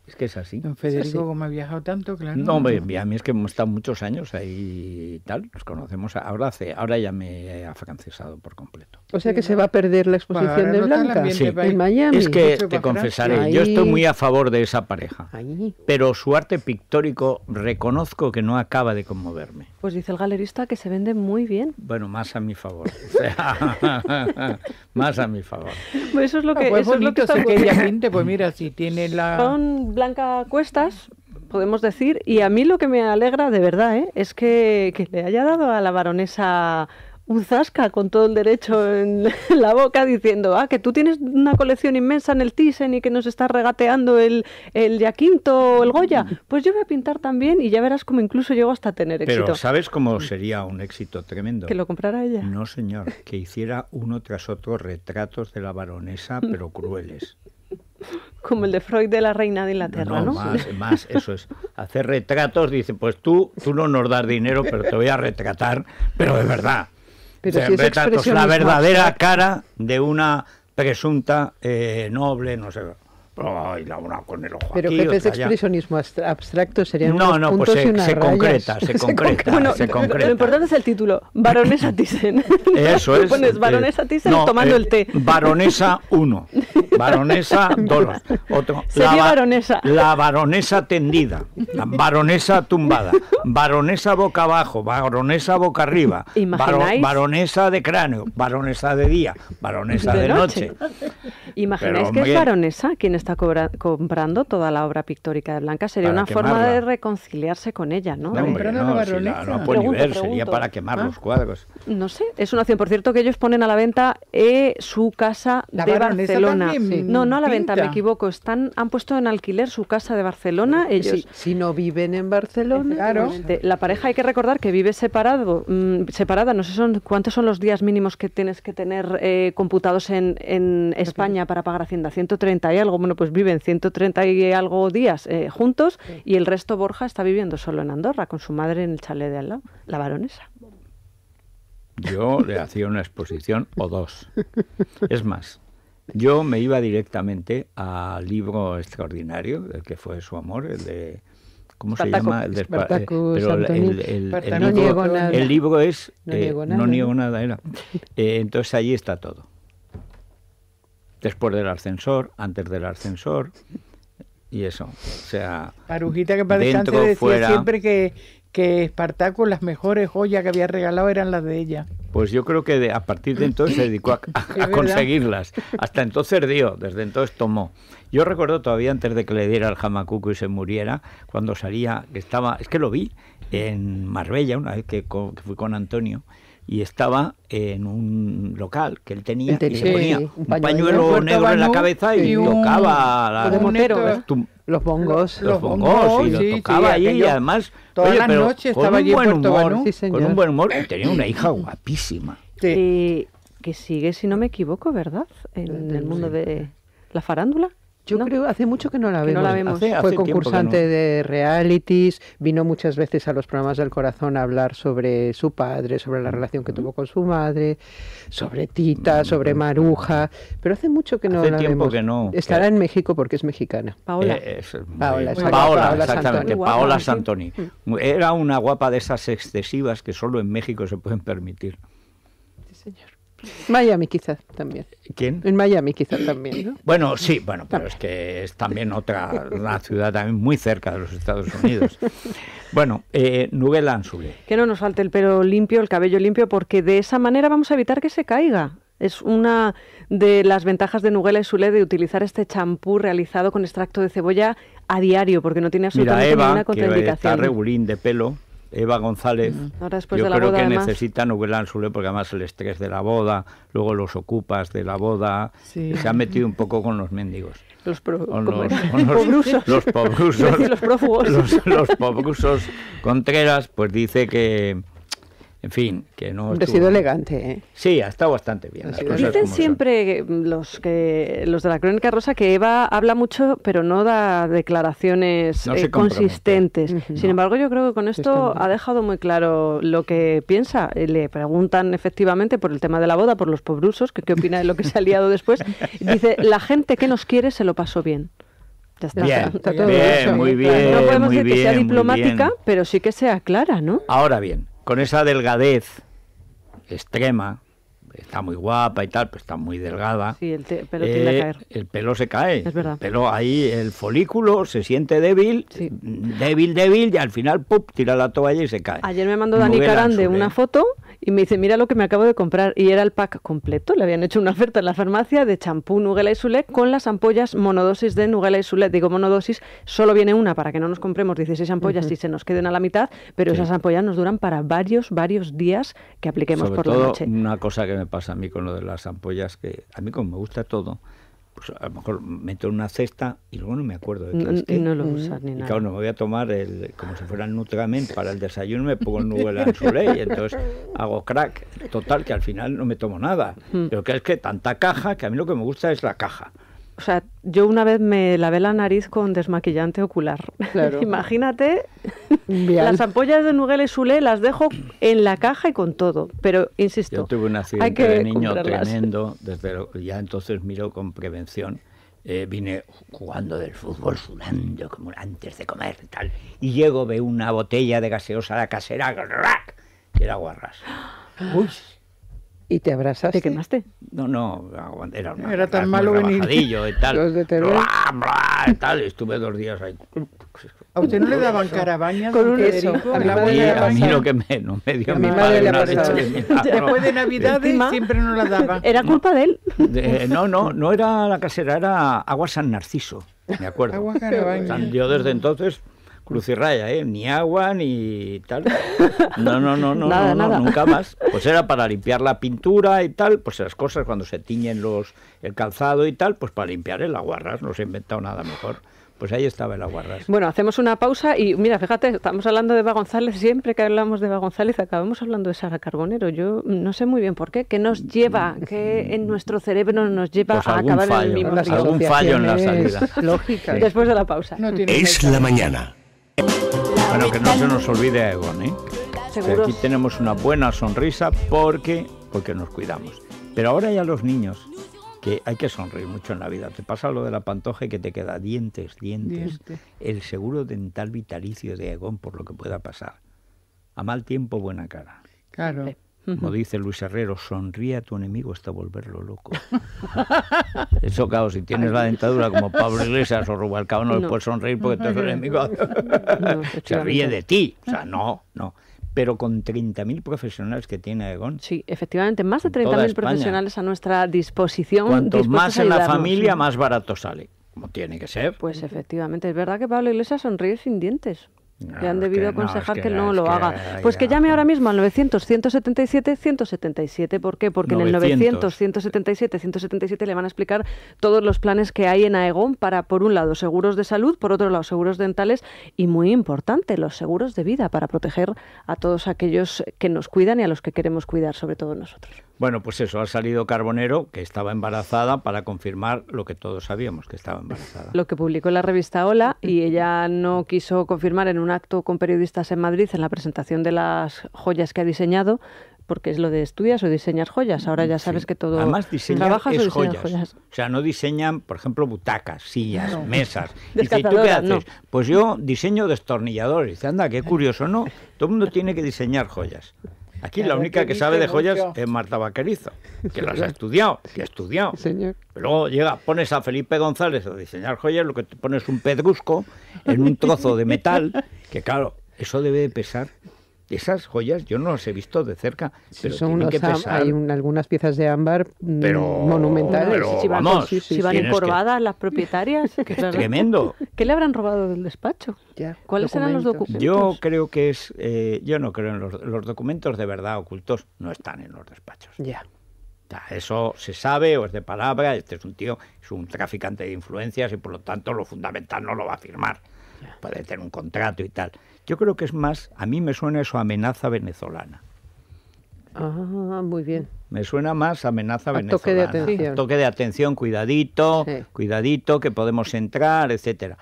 es que es así. Don Federico, como ha viajado tanto, claro. No, a mí es que hemos estado muchos años ahí y tal, nos conocemos. Ahora hace, ahora ya me he afrancesado por completo. O sea que se va a perder la exposición de Blanca sí. en Miami. Es que te confesaré, yo estoy muy a favor de esa pareja, pero su arte pictórico reconozco que no acaba de conmoverme. Pues dice el galerista que se vende muy bien. Bueno, más a mi favor. más a mi favor. Pues eso es lo ah, que... Pues eso es lo que, pues mira, si tiene la... Blanca Cuestas, podemos decir, y a mí lo que me alegra de verdad ¿eh? es que, le haya dado a la baronesa un zasca con todo el derecho en la boca diciendo, ah, que tú tienes una colección inmensa en el Thyssen y que nos está regateando el, el Yaquinto o el Goya, pues yo voy a pintar también y ya verás como incluso llego hasta tener éxito. Pero ¿sabes cómo sería un éxito tremendo? Que lo comprara ella. No, señor, que hiciera uno tras otro retratos de la baronesa, pero crueles. Como el de Freud de la reina de Inglaterra, ¿no? no, no Más, más, eso es. Hacer retratos, dice, pues tú, tú no nos das dinero, pero te voy a retratar, pero de verdad. Pero es la verdadera cara de una presunta eh, noble, no sé. Ay, la una con el ojo Pero aquí, de expresionismo abstracto serían no, no, pues se, concreta, se concreta, bueno, Lo importante es el título, Baronesa Thyssen. Eso es. Eh, baronesa Thyssen tomando eh, el té. Baronesa 1, Baronesa 2. la, baronesa. La baronesa tendida, la baronesa tumbada, baronesa boca abajo, baronesa boca arriba, baronesa de cráneo, baronesa de día, baronesa de, noche. ¿Imagináis que es baronesa quien está comprando toda la obra pictórica de Blanca. Sería una forma de reconciliarse con ella, ¿no? no, sería para quemar ah. los cuadros. No sé, es una opción. Por cierto, que ellos ponen a la venta eh, su casa de Barcelona. No, no a la venta, me equivoco. Están, han puesto en alquiler su casa de Barcelona. ellos. Eh, si, no viven en Barcelona, La pareja hay que recordar que vive separado, mm, separada. No sé son, cuántos son los días mínimos que tienes que tener eh, computados en, en España para pagar Hacienda. 130 y algo. Bueno, pues viven 130 y algo días eh, juntos y el resto Borja está viviendo solo en Andorra con su madre en el chalet de la baronesa. Yo le hacía una exposición o dos. Es más, yo me iba directamente al libro extraordinario, el que fue su amor, el de ¿Cómo se llama? El de eh, el, libro, no el, libro, es... No, eh, niego nada, era. entonces ahí está todo después del ascensor, antes del ascensor y eso. O sea, Parujita que para dentro, decía siempre que, que Espartaco las mejores joyas que había regalado eran las de ella. Pues yo creo que a partir de entonces se dedicó a, conseguirlas. Hasta entonces dio, desde entonces tomó. Yo recuerdo todavía antes de que le diera al jamacuco y se muriera, cuando salía, que estaba, es que lo vi en Marbella una vez que, que fui con Antonio, y estaba en un local que él tenía, y se ponía un pañuelo, negro en la cabeza y, tocaba la, los, los bongos. Los, y tocaba ahí y además toda oye, la noche estaba un con un buen humor y tenía una hija guapísima. Y que sigue, si no me equivoco, ¿verdad? En el mundo de la farándula. Yo ¿no? creo, hace mucho que no la vemos. Fue concursante de realities, vino muchas veces a los programas del corazón a hablar sobre su padre, sobre la mm, relación que mm. tuvo con su madre, sobre Tita, mm, sobre Maruja, pero hace mucho que no hace tiempo Que no. Estará en México porque es mexicana. Paola. Eh, Paola, exactamente. Paola Santoni. Era una guapa de esas excesivas que solo en México se pueden permitir. Sí, señor. Miami quizás también. ¿Quién? En Miami quizás también, Bueno, sí, bueno, pero es que es también otra ciudad también muy cerca de los Estados Unidos. Bueno, eh, en Ansule. Que no nos falte el pelo limpio, el cabello limpio, porque de esa manera vamos a evitar que se caiga. Es una de las ventajas de y Sule de utilizar este champú realizado con extracto de cebolla a diario, porque no tiene absolutamente Mira, Eva, contraindicación. Que regulín de pelo Eva González, yo creo que necesita necesitan Uguelán porque además el estrés de la boda, luego los ocupas de la boda, se ha metido un poco con los mendigos. Los, pro, los, los, pobrusos. Los pobrusos. los pobrusos. Contreras, pues dice que, en fin, que no. Ha sido elegante, ¿eh? Sí, ha estado bastante bien. Dicen siempre los que los de la Crónica Rosa que Eva habla mucho, pero no da declaraciones eh, consistentes. Sin embargo, yo creo que con esto ha dejado muy claro lo que piensa. Eh, le preguntan efectivamente por el tema de la boda, por los pobrusos, que qué opina de lo que se ha liado después. Dice: la gente que nos quiere se lo pasó bien. Ya está, bien, bien, muy bien. No podemos decir que sea diplomática, pero sí que sea clara, ¿no? Ahora bien con esa delgadez extrema, está muy guapa y tal, pero está muy delgada. Sí, el pelo eh, El pelo se cae. Es verdad. Pero ahí, el folículo se siente débil, débil, débil, y al final, ¡pup!, tira la toalla y se cae. Ayer me mandó Dani Carande una foto y me dice, mira lo que me acabo de comprar. Y era el pack completo. Le habían hecho una oferta en la farmacia de champú Nugela y Sule con las ampollas monodosis de Nugela y Sulet, Digo monodosis, solo viene una para que no nos compremos 16 ampollas y se nos queden a la mitad, pero esas ampollas nos duran para varios, varios días que apliquemos por la noche. Una cosa que me pasa a mí con lo de las ampollas, que a mí como me gusta todo, pues, a lo mejor meto en una cesta y luego no me acuerdo de qué es que. No lo usas ni nada. Y claro, no me voy a tomar el, como si fuera el Nutramen para el desayuno, me pongo el ley y entonces hago crack. Total, que al final no me tomo nada. Hmm. Pero que es que tanta caja, que a mí lo que me gusta es la caja. O sea, yo una vez me lavé la nariz con desmaquillante ocular. Imagínate, las ampollas de Nuguel y las dejo en la caja y con todo. Pero insisto, yo tuve un accidente de niño tremendo. Desde ya entonces miro con prevención. Eh, vine jugando del fútbol, sudando como antes de comer y tal. Y llego, veo una botella de gaseosa a la casera, ¡grac! y la guarras. Uy, y te abrazaste. ¿Te quemaste? No, no, era, era tan malo venir. Y tal. Los de tal, estuve dos días ahí. ¿A usted no le daban carabaña? Con un eso. A mi mí lo que me, no me dio mi, mi madre, de. una Después de Navidades siempre no la daban. ¿Era culpa de él? Eh, no, no, no era la casera, era Agua San Narciso, me acuerdo. Agua Carabaña. Yo desde entonces cruz y raya, ¿eh? Ni agua, ni tal. No, no, no, no, nunca más. Pues era para limpiar la pintura y tal, pues las cosas cuando se tiñen los, el calzado y tal, pues para limpiar el aguarras, no se ha inventado nada mejor. Pues ahí estaba el aguarras. Bueno, hacemos una pausa y mira, fíjate, estamos hablando de Eva siempre que hablamos de Eva González acabamos hablando de Sara Carbonero. Yo no sé muy bien por qué, que nos lleva, Que en nuestro cerebro nos lleva pues a acabar fallo, en el mismo Algún fallo en la salida. Lógica. Después de la pausa. es la mañana. Bueno, que no se nos olvide Egon, ¿eh? Que aquí tenemos una buena sonrisa porque, porque nos cuidamos. Pero ahora ya los niños, que hay que sonreír mucho en la vida. Te pasa lo de la pantoja y que te queda dientes, dientes. El seguro dental vitalicio de Egon por lo que pueda pasar. A mal tiempo, buena cara. Claro. Como dice Luis Herrero, sonríe a tu enemigo hasta volverlo loco. Eso, claro, si tienes la dentadura como Pablo Iglesias o Rubalcaba, no, le puedes sonreír porque tu enemigo se ríe de ti. O sea, no, no pero con 30.000 profesionales que tiene Aegon. Sí, efectivamente, más de 30.000 profesionales a nuestra disposición. Cuanto más en la familia, más barato sale, como tiene que ser. Pues efectivamente, es verdad que Pablo Iglesias sonríe sin dientes. Que han debido aconsejar que, no lo haga. Pues que llame ahora mismo al 900-177-177. ¿Por qué? Porque en el 900-177-177 le van a explicar todos los planes que hay en AEGON para, por un lado, seguros de salud, por otro lado, seguros dentales y, muy importante, los seguros de vida para proteger a todos aquellos que nos cuidan y a los que queremos cuidar, sobre todo nosotros. Bueno, pues eso, ha salido Carbonero, que estaba embarazada, para confirmar lo que todos sabíamos, que estaba embarazada. Lo que publicó la revista Hola, y ella no quiso confirmar en un acto con periodistas en Madrid, en la presentación de las joyas que ha diseñado, porque es lo de estudias o diseñas joyas. Ahora ya sabes que todo. Además, trabajas es joyas. O sea, no diseñan, por ejemplo, butacas, sillas, mesas. Y dice, tú qué haces? Pues yo diseño destornilladores. Dice, anda, qué curioso, ¿no? Todo el mundo tiene que diseñar joyas. Aquí la única que sabe de joyas es Marta Vaquerizo, que las ha estudiado, que ha estudiado. luego llega, pones a Felipe González a diseñar joyas, lo que te pones un pedrusco en un trozo de metal, que claro, eso debe de pesar esas joyas yo no las he visto de cerca, pero son hay algunas piezas de ámbar mm, monumentales. si van, encorvadas las propietarias. Que tremendo. ¿Qué le habrán robado del despacho? ¿Cuáles serán los documentos? Yo creo que es, eh, yo no creo en los, documentos de verdad ocultos, no están en los despachos. Ya. Eso se sabe o es de palabra, este es un tío, es un traficante de influencias y por lo tanto lo fundamental no lo va a firmar. Puede tener un contrato y tal. Yo creo que es más, a mí me suena eso amenaza venezolana. Ah, muy bien. Me suena más amenaza venezolana. Toque de atención. toque de atención, cuidadito, cuidadito, que podemos entrar, etcétera.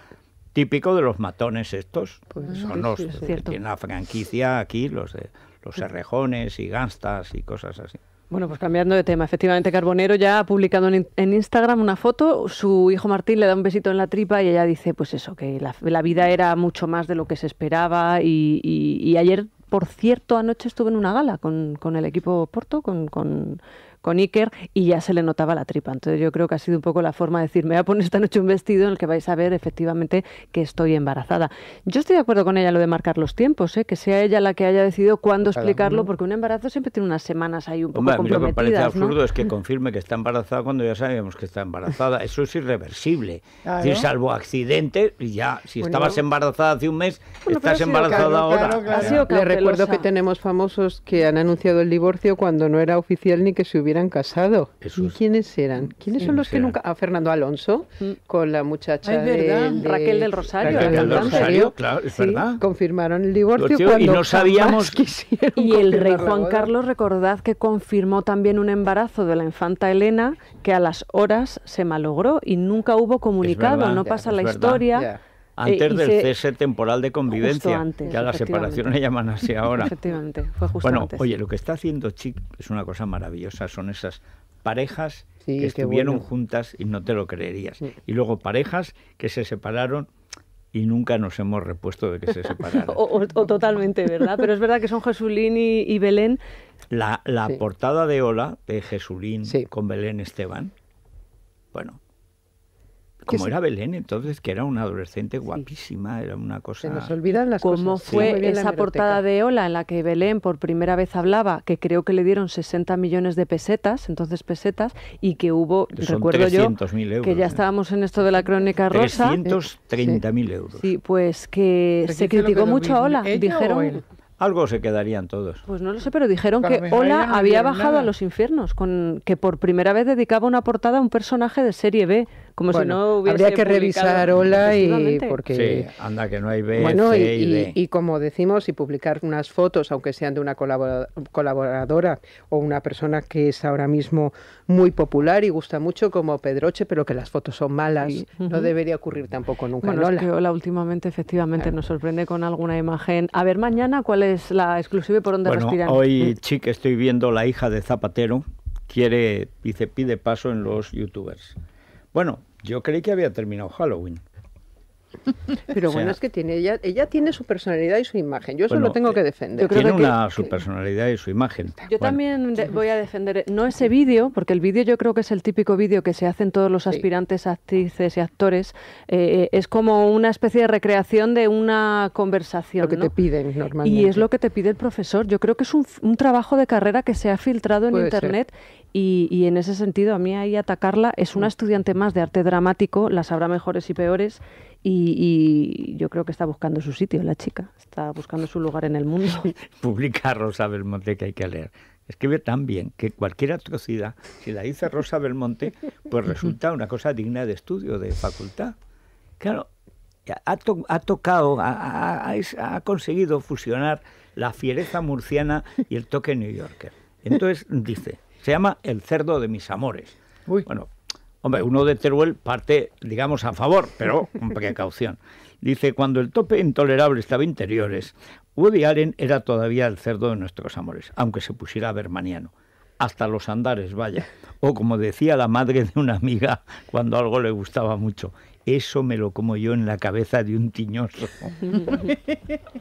Típico de los matones estos, pues, son los es que tienen la franquicia aquí, los de los serrejones pues y gastas y cosas así. Bueno, pues cambiando de tema, efectivamente Carbonero ya ha publicado en, Instagram una foto, su hijo Martín le da un besito en la tripa y ella dice, pues eso, que la, vida era mucho más de lo que se esperaba y, ayer, por cierto, anoche estuve en una gala con, con el equipo Porto, con, con con Iker y ya se le notaba la tripa. Entonces yo creo que ha sido un poco la forma de decir, me voy a poner esta noche un vestido en el que vais a ver efectivamente que estoy embarazada. Yo estoy de acuerdo con ella lo de marcar los tiempos, ¿eh? que sea ella la que haya decidido cuándo explicarlo, porque un embarazo siempre tiene unas semanas ahí un poco Lo que parece absurdo es que confirme que está embarazada cuando ya sabemos que está embarazada. Eso es irreversible. salvo accidente, y ya, si estabas embarazada hace un mes, estás embarazada ahora. Le recuerdo que tenemos famosos que han anunciado el divorcio cuando no era oficial ni que se hubiera casado. ¿Y quiénes eran? ¿Quiénes son los que nunca? A Fernando Alonso mm. con la muchacha de, Raquel del Rosario. Raquel del Rosario, claro, es verdad. Confirmaron el divorcio cuando y no sabíamos Y el rey Juan Carlos, recordad que confirmó también un embarazo de la infanta Elena que a las horas se malogró y nunca hubo comunicado, no pasa la historia antes eh, del cese temporal de convivencia, que a la separación le llaman así ahora. Efectivamente, fue justo Bueno, oye, lo que está haciendo Chic es una cosa maravillosa, son esas parejas que estuvieron juntas y no te lo creerías. Y luego parejas que se separaron y nunca nos hemos repuesto de que se separaron. o, totalmente, ¿verdad? Pero es verdad que son Jesulín y, Belén. La, la portada de Hola de Jesulín con Belén Esteban, bueno, como era Belén entonces, que era una adolescente guapísima, era una cosa... Se nos olvidan las cosas. Cómo fue esa portada de Ola en la que Belén por primera vez hablaba, que creo que le dieron 60 millones de pesetas, entonces pesetas, y que hubo, recuerdo yo, que ya ¿eh? estábamos en esto de la crónica rosa... 330.000 euros. Sí, pues que se criticó mucho a Ola, dijeron... Algo se quedarían todos. Pues no lo sé, pero dijeron que Ola había bajado a los infiernos, con que por primera vez dedicaba una portada a un personaje de serie B como si no Habría que revisar hola y porque... Sí, anda que no hay B, y, como decimos, y publicar unas fotos, aunque sean de una colaboradora o una persona que es ahora mismo muy popular y gusta mucho como Pedroche, pero que las fotos son malas, no debería ocurrir tampoco nunca bueno, que últimamente efectivamente nos sorprende con alguna imagen. A ver, mañana, ¿cuál es la exclusiva por dónde bueno, hoy, sí mm. chic, estoy viendo La hija de Zapatero, quiere, dice, pide paso en los youtubers. Bueno, yo creí que había terminado Halloween. Pero bueno, es que tiene ella, ella tiene su personalidad y su imagen. Yo eso lo tengo que eh, defender. tiene su personalidad y su imagen. Yo también voy a defender eh, no ese vídeo, porque el vídeo yo creo que es el típico vídeo que se hacen todos los aspirantes, actrices y actores. Eh, es como una especie de recreación de una conversación. que te piden Y es lo que te pide el profesor. Yo creo que es un, trabajo de carrera que se ha filtrado en internet y, y, en ese sentido a mí ahí atacarla es una mm. estudiante más de arte dramático, las habrá mejores y peores y, yo creo que está buscando su sitio la chica, está buscando su lugar en el mundo. Publica Rosa Belmonte que hay que leer. Escribe tan bien que cualquier atrocidad, si la dice Rosa Belmonte, pues resulta una cosa digna de estudio, de facultad. Claro, ha, tocado, ha, conseguido fusionar la fiereza murciana y el toque new yorker. Entonces dice, se llama El cerdo de mis amores. Bueno, Hombre, uno de Teruel parte, digamos, a favor, pero con precaución. Dice, cuando el tope intolerable estaba interiores, Woody Allen era todavía el cerdo de nuestros amores, aunque se pusiera bermaniano. Hasta los andares, vaya. O como decía la madre de una amiga cuando algo le gustaba mucho, eso me lo como yo en la cabeza de un tiñoso.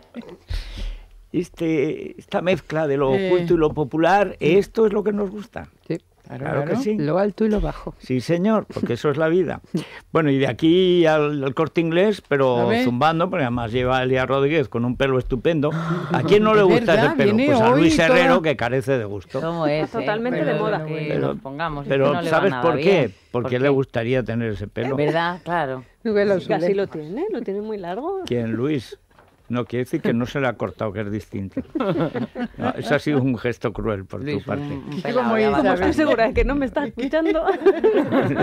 Este, esta mezcla de lo oculto y eh. lo popular, esto es lo que nos gusta. Sí. Claro, que sí. Lo alto y lo bajo. Sí, señor, porque eso es la vida. Bueno, y de aquí al, corte inglés, pero zumbando, porque además lleva a Elia Rodríguez con un pelo estupendo. ¿A quién no le gusta ese pelo? pues a Luis Herrero, que carece de gusto. es? Eh? Totalmente de moda. Que pero, pongamos, pero ¿sabes por qué? Porque le gustaría tener ese pelo. ¿Verdad? Claro. Casi lo tiene, lo tiene muy largo. ¿Quién, Luis? No, quiere decir que no se le ha cortado, que es distinto. eso ha sido un gesto cruel por tu parte. Como estoy segura de que no me está escuchando.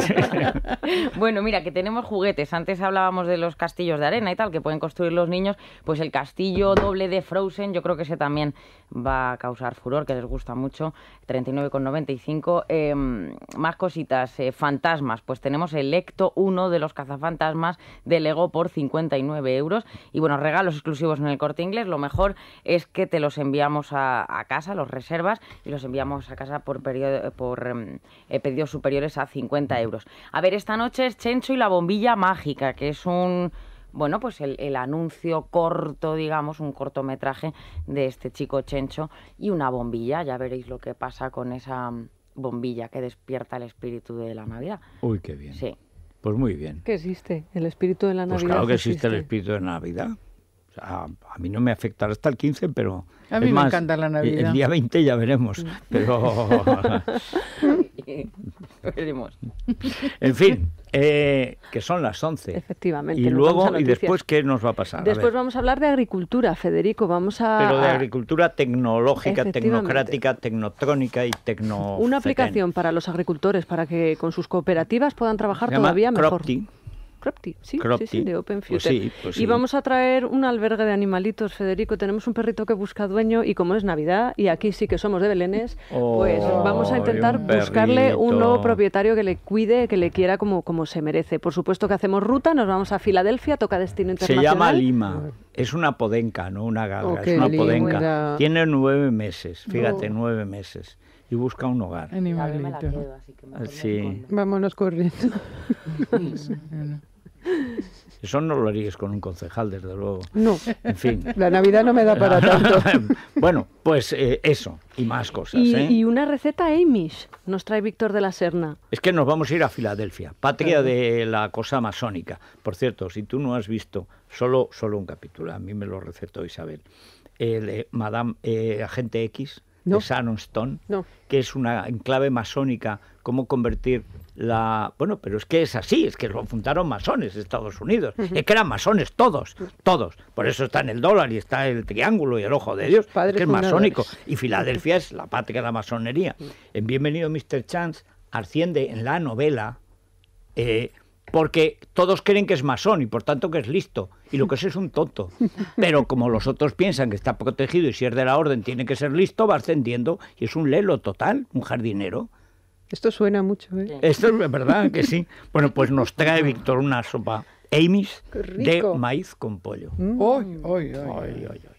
bueno, mira, que tenemos juguetes. Antes hablábamos de los castillos de arena y tal, que pueden construir los niños. Pues el castillo doble de Frozen, yo creo que ese también va a causar furor, que les gusta mucho. 39,95. Em, más cositas, eh, fantasmas. Pues tenemos el Ecto 1 de los cazafantasmas de Lego por 59 euros. Y bueno, regalos exclusivos en el corte inglés, lo mejor es que te los enviamos a, casa, los reservas y los enviamos a casa por, periodo, por em, eh, pedidos superiores a 50 euros. A ver, esta noche es Chencho y la bombilla mágica, que es un bueno, pues el, anuncio corto, digamos, un cortometraje de este chico Chencho y una bombilla. Ya veréis lo que pasa con esa bombilla que despierta el espíritu de la Navidad. Uy, qué bien. Sí. Pues muy bien. ¿Qué existe? ¿El espíritu de la pues Navidad? claro que existe el espíritu de Navidad. A, mí no me afectará hasta el 15, pero... A mí me encanta la Navidad. El día 20 ya veremos, pero... En fin, eh, que son las 11. Efectivamente. Y luego, ¿y después qué nos va a pasar? Después vamos a hablar de agricultura, Federico. Vamos a... Pero de agricultura tecnológica, tecnocrática, tecnotrónica y tecno... Una aplicación para los agricultores, para que con sus cooperativas puedan trabajar todavía mejor. Cropti, sí, de Open pues pues Y vamos a traer un albergue de animalitos, Federico. Tenemos un perrito que busca dueño y como es Navidad y aquí sí que somos de Belénes, pues oh, vamos a intentar buscarle un nuevo propietario que le cuide, que le quiera como, como se merece. Por supuesto que hacemos ruta, nos vamos a Filadelfia, toca destino internacional. Se llama Lima. Es una podenca, no una galga, oh, es una podenca. Tiene nueve meses, fíjate, nueve meses y busca un hogar. Animalito. Ah, Vámonos corriendo. Eso no lo harías con un concejal, desde luego. No. En fin. La Navidad no me da para tanto. bueno, pues eh, eso y más cosas. ¿eh? Y, una receta Amish nos trae Víctor de la Serna. Es que nos vamos a ir a Filadelfia, patria de la cosa masónica. Por cierto, si tú no has visto solo, solo un capítulo, a mí me lo recetó Isabel, el, eh, Madame Agente X, de Sharon Stone, que es una enclave masónica, cómo convertir la... Bueno, pero es que es así, es que lo fundaron masones de Estados Unidos, es que eran masones todos, todos. Por eso está en el dólar y está el triángulo y el ojo de Dios, que es masónico. Y Filadelfia es la patria de la masonería. En Bienvenido Mr. Chance asciende en la novela eh, porque todos creen que es masón y por tanto que es listo. Y lo que es es un tonto. Pero como los otros piensan que está protegido y si es de la orden tiene que ser listo, va ascendiendo y es un lelo total, un jardinero. Esto suena mucho, ¿eh? Esto es verdad que sí. Bueno, pues nos trae Víctor una sopa Amy's de maíz con pollo. Mm.